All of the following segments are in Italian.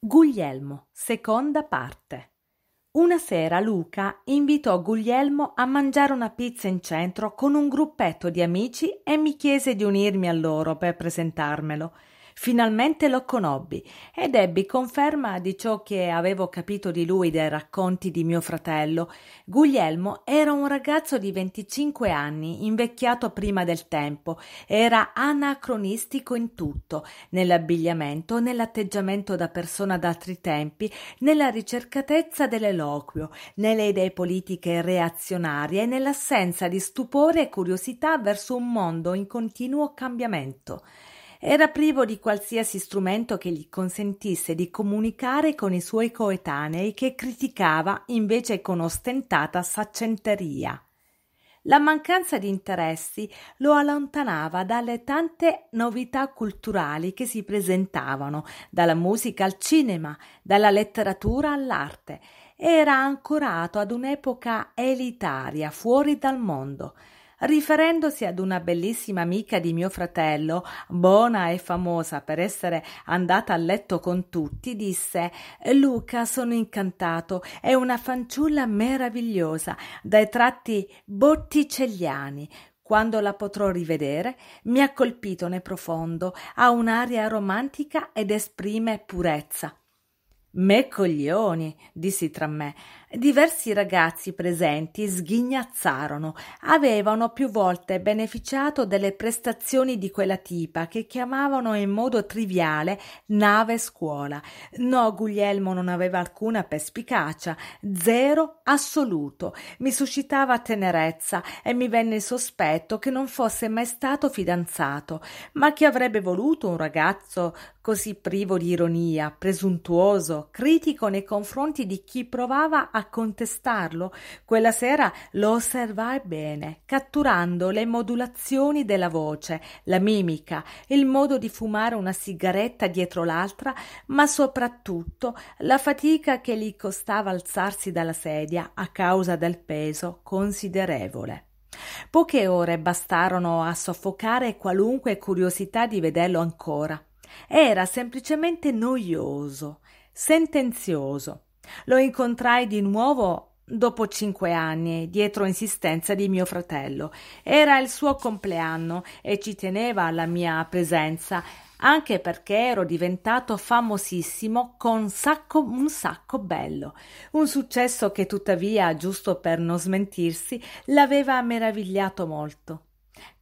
Guglielmo, seconda parte. Una sera Luca invitò Guglielmo a mangiare una pizza in centro con un gruppetto di amici e mi chiese di unirmi a loro per presentarmelo. Finalmente lo conobbi ed ebbi conferma di ciò che avevo capito di lui dai racconti di mio fratello. Guglielmo era un ragazzo di 25 anni, invecchiato prima del tempo, era anacronistico in tutto, nell'abbigliamento, nell'atteggiamento da persona d'altri tempi, nella ricercatezza dell'eloquio, nelle idee politiche reazionarie, nell'assenza di stupore e curiosità verso un mondo in continuo cambiamento. Era privo di qualsiasi strumento che gli consentisse di comunicare con i suoi coetanei che criticava invece con ostentata saccenteria. La mancanza di interessi lo allontanava dalle tante novità culturali che si presentavano, dalla musica al cinema, dalla letteratura all'arte. Era ancorato ad un'epoca elitaria, fuori dal mondo riferendosi ad una bellissima amica di mio fratello, buona e famosa per essere andata a letto con tutti, disse Luca sono incantato, è una fanciulla meravigliosa, dai tratti botticelliani, quando la potrò rivedere, mi ha colpito nel profondo, ha un'aria romantica ed esprime purezza. Me coglioni, dissi tra me, Diversi ragazzi presenti sghignazzarono. Avevano più volte beneficiato delle prestazioni di quella tipa che chiamavano in modo triviale nave scuola. No, Guglielmo non aveva alcuna perspicacia, zero assoluto. Mi suscitava tenerezza e mi venne il sospetto che non fosse mai stato fidanzato. Ma chi avrebbe voluto un ragazzo così privo di ironia, presuntuoso, critico nei confronti di chi provava a a contestarlo, quella sera lo osservai bene, catturando le modulazioni della voce, la mimica, il modo di fumare una sigaretta dietro l'altra, ma soprattutto la fatica che gli costava alzarsi dalla sedia a causa del peso considerevole. Poche ore bastarono a soffocare qualunque curiosità di vederlo ancora. Era semplicemente noioso, sentenzioso. Lo incontrai di nuovo dopo cinque anni, dietro insistenza di mio fratello. Era il suo compleanno e ci teneva alla mia presenza, anche perché ero diventato famosissimo con sacco, un sacco bello, un successo che tuttavia, giusto per non smentirsi, l'aveva meravigliato molto.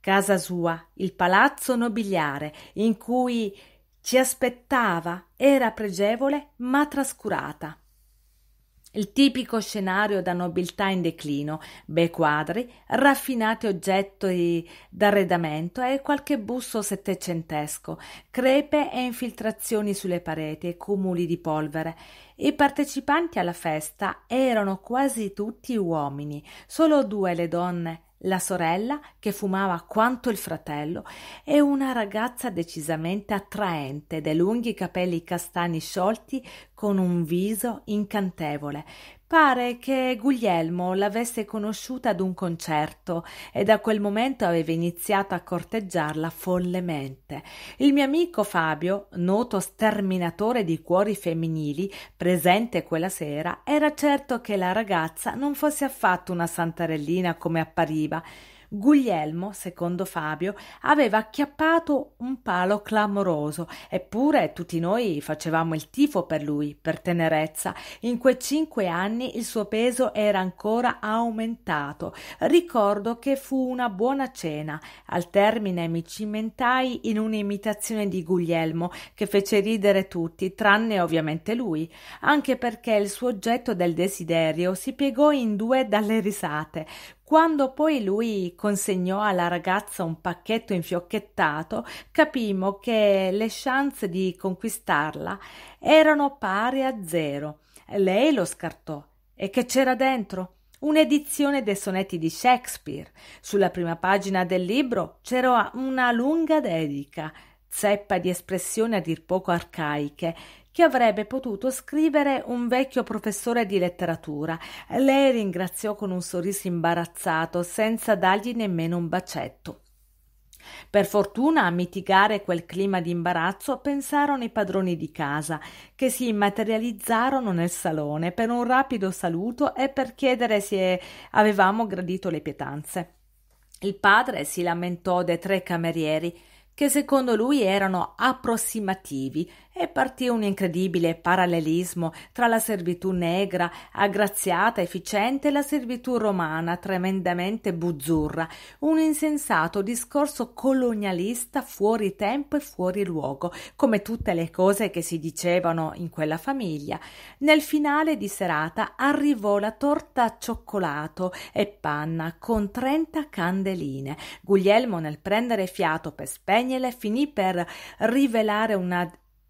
Casa sua, il palazzo nobiliare, in cui ci aspettava, era pregevole ma trascurata. Il tipico scenario da nobiltà in declino, bei quadri, raffinati oggetti d'arredamento e qualche busto settecentesco, crepe e infiltrazioni sulle pareti e cumuli di polvere. I partecipanti alla festa erano quasi tutti uomini, solo due le donne, la sorella che fumava quanto il fratello e una ragazza decisamente attraente dai lunghi capelli castani sciolti con un viso incantevole Pare che Guglielmo l'avesse conosciuta ad un concerto e da quel momento aveva iniziato a corteggiarla follemente. Il mio amico Fabio, noto sterminatore di cuori femminili, presente quella sera, era certo che la ragazza non fosse affatto una santarellina come appariva Guglielmo, secondo Fabio, aveva acchiappato un palo clamoroso, eppure tutti noi facevamo il tifo per lui, per tenerezza. In quei cinque anni il suo peso era ancora aumentato. Ricordo che fu una buona cena. Al termine mi cimentai in un'imitazione di Guglielmo che fece ridere tutti, tranne ovviamente lui, anche perché il suo oggetto del desiderio si piegò in due dalle risate. Quando poi lui consegnò alla ragazza un pacchetto infiocchettato, capimmo che le chance di conquistarla erano pari a zero. Lei lo scartò. E che c'era dentro? Un'edizione dei sonetti di Shakespeare. Sulla prima pagina del libro c'era una lunga dedica zeppa di espressioni a dir poco arcaiche che avrebbe potuto scrivere un vecchio professore di letteratura. Lei ringraziò con un sorriso imbarazzato, senza dargli nemmeno un bacetto. Per fortuna a mitigare quel clima di imbarazzo pensarono i padroni di casa, che si materializzarono nel salone per un rapido saluto e per chiedere se avevamo gradito le pietanze. Il padre si lamentò dei tre camerieri che secondo lui erano approssimativi e partì un incredibile parallelismo tra la servitù negra, aggraziata, efficiente, e la servitù romana, tremendamente buzzurra, un insensato discorso colonialista fuori tempo e fuori luogo, come tutte le cose che si dicevano in quella famiglia. Nel finale di serata arrivò la torta a cioccolato e panna con trenta candeline. Guglielmo nel prendere fiato per spegnerle finì per rivelare una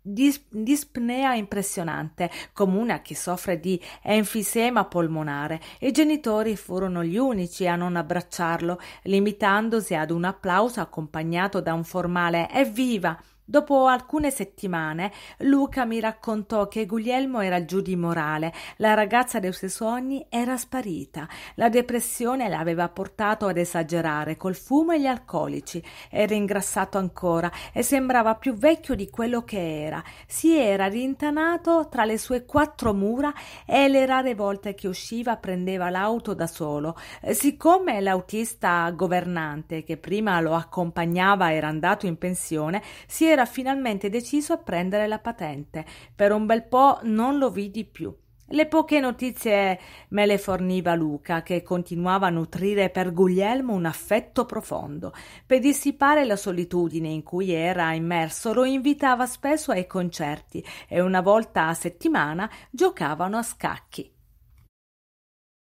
dis- dispnea impressionante, comune a chi soffre di enfisema polmonare. I genitori furono gli unici a non abbracciarlo, limitandosi ad un applauso accompagnato da un formale evviva Dopo alcune settimane, Luca mi raccontò che Guglielmo era giù di morale, la ragazza dei suoi sogni era sparita, la depressione l'aveva portato ad esagerare col fumo e gli alcolici, era ingrassato ancora e sembrava più vecchio di quello che era, si era rintanato tra le sue quattro mura e le rare volte che usciva prendeva l'auto da solo. Siccome l'autista governante che prima lo accompagnava era andato in pensione, si era era finalmente deciso a prendere la patente. Per un bel po' non lo vidi più. Le poche notizie me le forniva Luca, che continuava a nutrire per Guglielmo un affetto profondo. Per dissipare la solitudine in cui era immerso, lo invitava spesso ai concerti e una volta a settimana giocavano a scacchi.